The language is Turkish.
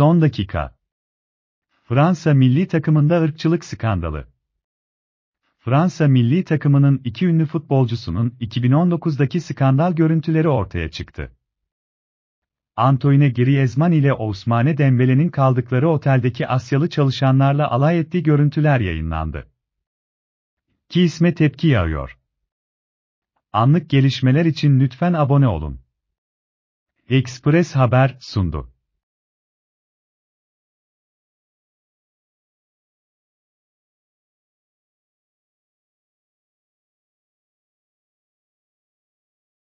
Son dakika. Fransa milli takımında ırkçılık skandalı. Fransa milli takımının iki ünlü futbolcusunun 2019'daki skandal görüntüleri ortaya çıktı. Antoine Griezmann ile Osmane Dembele'nin kaldıkları oteldeki Asyalı çalışanlarla alay ettiği görüntüler yayınlandı. Ki isme tepki yağıyor. Anlık gelişmeler için lütfen abone olun. Express Haber sundu.